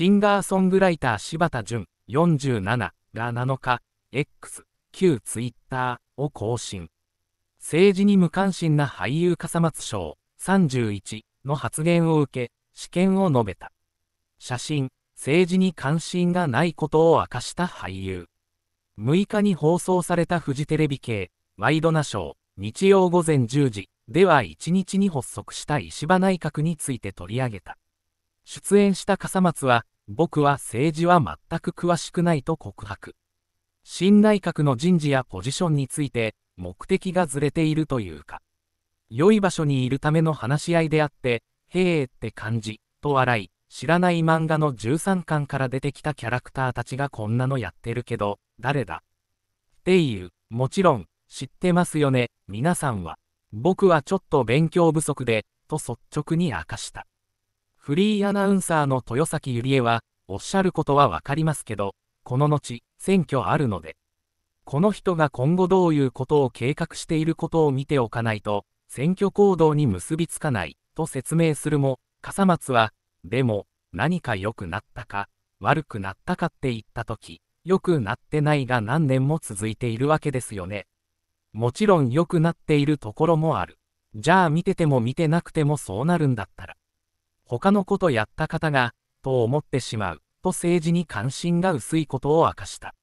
シンガーソングライター柴田淳47が7日、X、旧ツイッターを更新。政治に無関心な俳優笠松賞31の発言を受け、試験を述べた。写真、政治に関心がないことを明かした俳優。6日に放送されたフジテレビ系、ワイドナショー、日曜午前10時では1日に発足した石破内閣について取り上げた。出演した笠松は、僕は政治は全く詳しくないと告白。新内閣の人事やポジションについて、目的がずれているというか、良い場所にいるための話し合いであって、へーって感じ、と笑い、知らない漫画の13巻から出てきたキャラクターたちがこんなのやってるけど、誰だっていう、もちろん、知ってますよね、皆さんは。僕はちょっと勉強不足で、と率直に明かした。フリーアナウンサーの豊崎ゆりえは、おっしゃることはわかりますけど、この後、選挙あるので、この人が今後どういうことを計画していることを見ておかないと、選挙行動に結びつかない、と説明するも、笠松は、でも、何か良くなったか、悪くなったかって言ったとき、良くなってないが何年も続いているわけですよね。もちろん良くなっているところもある。じゃあ見てても見てなくてもそうなるんだったら。他のことやった方が、と思ってしまう、と政治に関心が薄いことを明かした。